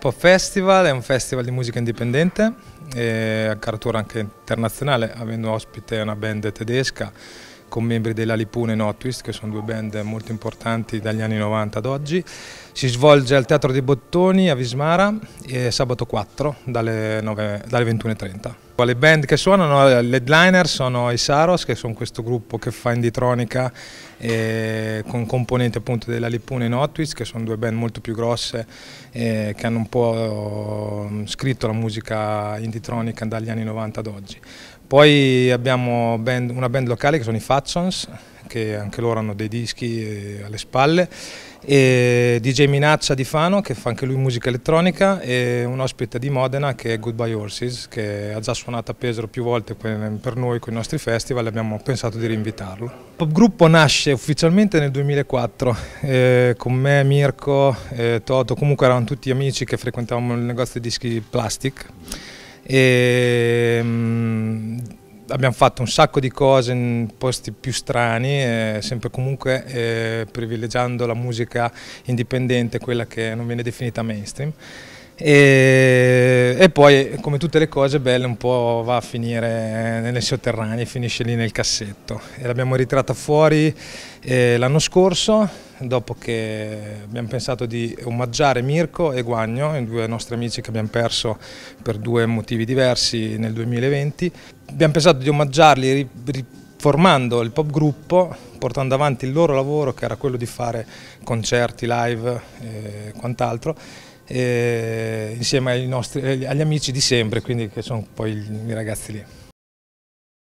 Pop Festival è un festival di musica indipendente, e a caratura anche internazionale, avendo ospite una band tedesca con membri della Lipune e Notwist, che sono due band molto importanti dagli anni 90 ad oggi. Si svolge al Teatro dei Bottoni a Vismara eh, sabato 4 dalle, 9, dalle 21.30. Le band che suonano, eh, l'headliner sono i Saros, che sono questo gruppo che fa inditronica eh, con componenti appunto della Lippune e Notwitz, che sono due band molto più grosse eh, che hanno un po' mm, scritto la musica inditronica dagli anni 90 ad oggi. Poi abbiamo band, una band locale che sono i Fatsons, che anche loro hanno dei dischi eh, alle spalle, e DJ Minaccia di Fano che fa anche lui musica elettronica e un ospite di Modena che è Goodbye Horses che ha già suonato a Pesaro più volte per noi con i nostri festival e abbiamo pensato di rinvitarlo. Pop Gruppo nasce ufficialmente nel 2004 eh, con me, Mirko, eh, Toto, comunque eravamo tutti amici che frequentavamo il negozio di dischi Plastic e, mm, abbiamo fatto un sacco di cose in posti più strani, eh, sempre comunque eh, privilegiando la musica indipendente, quella che non viene definita mainstream. E, e, poi come tutte le cose belle un po' va a finire nelle sotterranee, finisce lì nel cassetto e l'abbiamo ritratta fuori eh, l'anno scorso dopo che abbiamo pensato di omaggiare Mirko e Guagno, due nostri amici che abbiamo perso per due motivi diversi nel 2020. Abbiamo pensato di omaggiarli formando il pop gruppo, portando avanti il loro lavoro che era quello di fare concerti, live e eh, quant'altro eh, insieme nostri, agli amici di sempre, quindi che sono poi i ragazzi lì.